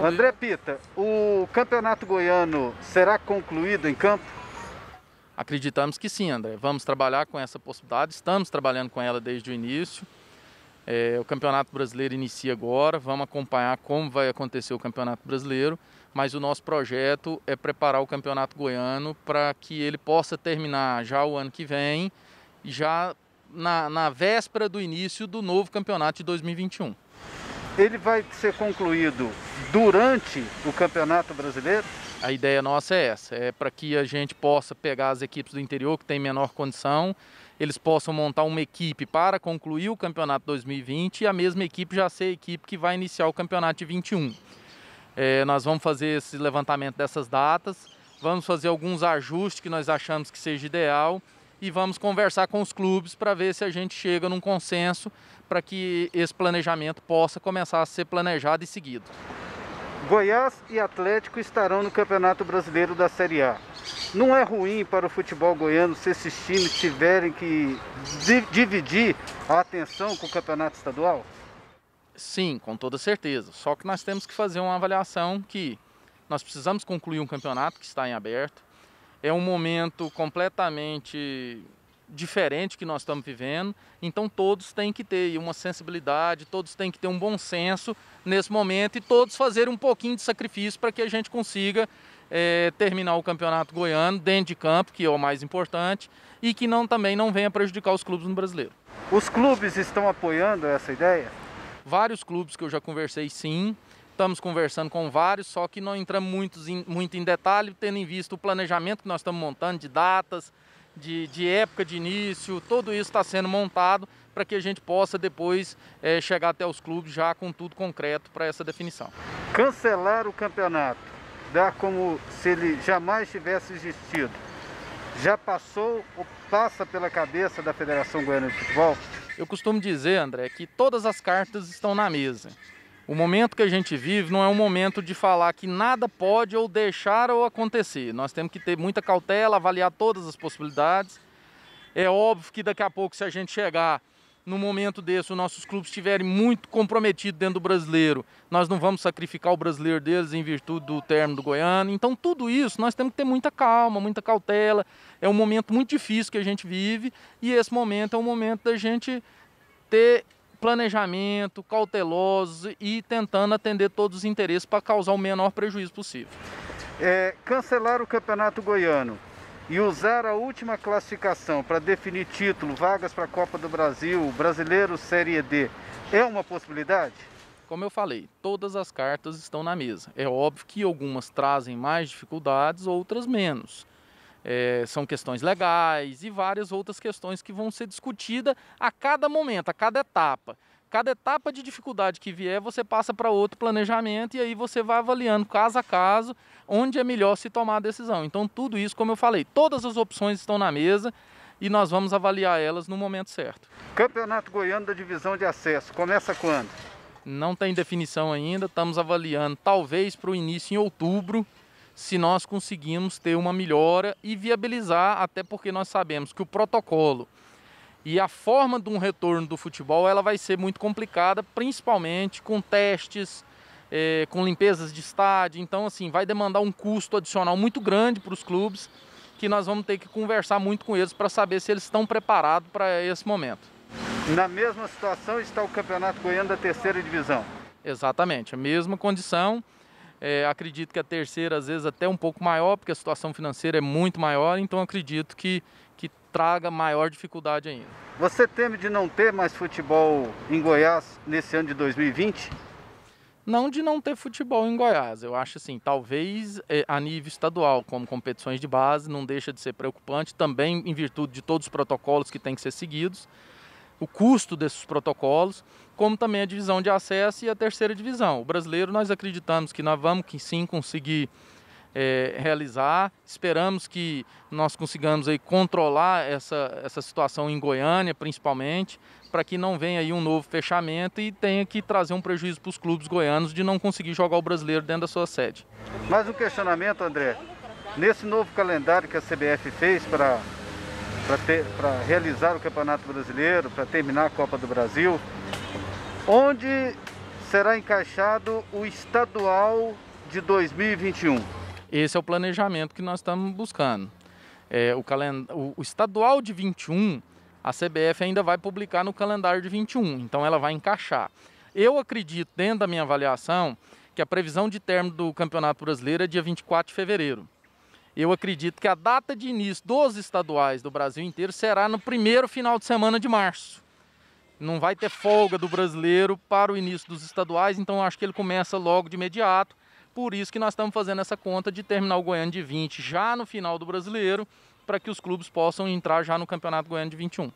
André Pita, o campeonato goiano será concluído em campo? Acreditamos que sim, André. Vamos trabalhar com essa possibilidade, estamos trabalhando com ela desde o início. É, o Campeonato Brasileiro inicia agora, vamos acompanhar como vai acontecer o Campeonato Brasileiro, mas o nosso projeto é preparar o Campeonato Goiano para que ele possa terminar já o ano que vem, já na, na véspera do início do novo campeonato de 2021 ele vai ser concluído durante o Campeonato Brasileiro? A ideia nossa é essa, é para que a gente possa pegar as equipes do interior que têm menor condição, eles possam montar uma equipe para concluir o Campeonato 2020 e a mesma equipe já ser a equipe que vai iniciar o Campeonato de 21. É, nós vamos fazer esse levantamento dessas datas, vamos fazer alguns ajustes que nós achamos que seja ideal e vamos conversar com os clubes para ver se a gente chega num consenso para que esse planejamento possa começar a ser planejado e seguido. Goiás e Atlético estarão no Campeonato Brasileiro da Série A. Não é ruim para o futebol goiano se esses times tiverem que dividir a atenção com o Campeonato Estadual? Sim, com toda certeza. Só que nós temos que fazer uma avaliação que nós precisamos concluir um campeonato que está em aberto, é um momento completamente diferente que nós estamos vivendo, então todos têm que ter uma sensibilidade, todos têm que ter um bom senso nesse momento e todos fazerem um pouquinho de sacrifício para que a gente consiga é, terminar o campeonato goiano dentro de campo, que é o mais importante, e que não também não venha prejudicar os clubes no brasileiro. Os clubes estão apoiando essa ideia? Vários clubes que eu já conversei, sim estamos conversando com vários, só que não entramos muito em, muito em detalhe, tendo em vista o planejamento que nós estamos montando de datas, de, de época de início, tudo isso está sendo montado para que a gente possa depois é, chegar até os clubes já com tudo concreto para essa definição. Cancelar o campeonato, dar como se ele jamais tivesse existido, já passou ou passa pela cabeça da Federação Goiana de Futebol? Eu costumo dizer, André, que todas as cartas estão na mesa. O momento que a gente vive não é um momento de falar que nada pode ou deixar ou acontecer. Nós temos que ter muita cautela, avaliar todas as possibilidades. É óbvio que daqui a pouco, se a gente chegar no momento desse, os nossos clubes estiverem muito comprometidos dentro do brasileiro, nós não vamos sacrificar o brasileiro deles em virtude do término do Goiano. Então, tudo isso nós temos que ter muita calma, muita cautela. É um momento muito difícil que a gente vive e esse momento é um momento da gente ter planejamento, cauteloso e tentando atender todos os interesses para causar o menor prejuízo possível. É, cancelar o Campeonato Goiano e usar a última classificação para definir título, vagas para a Copa do Brasil, Brasileiro Série D, é uma possibilidade? Como eu falei, todas as cartas estão na mesa. É óbvio que algumas trazem mais dificuldades, outras menos é, são questões legais e várias outras questões que vão ser discutidas a cada momento, a cada etapa. Cada etapa de dificuldade que vier, você passa para outro planejamento e aí você vai avaliando caso a caso onde é melhor se tomar a decisão. Então, tudo isso, como eu falei, todas as opções estão na mesa e nós vamos avaliar elas no momento certo. Campeonato Goiano da Divisão de Acesso começa quando? Não tem definição ainda, estamos avaliando talvez para o início em outubro se nós conseguimos ter uma melhora e viabilizar, até porque nós sabemos que o protocolo e a forma de um retorno do futebol ela vai ser muito complicada, principalmente com testes, é, com limpezas de estádio. Então, assim, vai demandar um custo adicional muito grande para os clubes, que nós vamos ter que conversar muito com eles para saber se eles estão preparados para esse momento. Na mesma situação está o Campeonato Goiano da Terceira Divisão. Exatamente, a mesma condição. É, acredito que a terceira, às vezes, até um pouco maior, porque a situação financeira é muito maior, então acredito que, que traga maior dificuldade ainda. Você teme de não ter mais futebol em Goiás nesse ano de 2020? Não de não ter futebol em Goiás. Eu acho assim, talvez é, a nível estadual, como competições de base, não deixa de ser preocupante, também em virtude de todos os protocolos que têm que ser seguidos o custo desses protocolos, como também a divisão de acesso e a terceira divisão. O brasileiro, nós acreditamos que nós vamos que sim conseguir é, realizar. Esperamos que nós consigamos aí controlar essa, essa situação em Goiânia, principalmente, para que não venha aí um novo fechamento e tenha que trazer um prejuízo para os clubes goianos de não conseguir jogar o brasileiro dentro da sua sede. Mais um questionamento, André. Nesse novo calendário que a CBF fez para para realizar o Campeonato Brasileiro, para terminar a Copa do Brasil, onde será encaixado o estadual de 2021? Esse é o planejamento que nós estamos buscando. É, o, calend... o estadual de 21, a CBF ainda vai publicar no calendário de 21, então ela vai encaixar. Eu acredito, dentro da minha avaliação, que a previsão de término do Campeonato Brasileiro é dia 24 de fevereiro. Eu acredito que a data de início dos estaduais do Brasil inteiro será no primeiro final de semana de março. Não vai ter folga do brasileiro para o início dos estaduais, então acho que ele começa logo de imediato. Por isso que nós estamos fazendo essa conta de terminar o Goiânia de 20 já no final do brasileiro, para que os clubes possam entrar já no Campeonato Goiano de 21.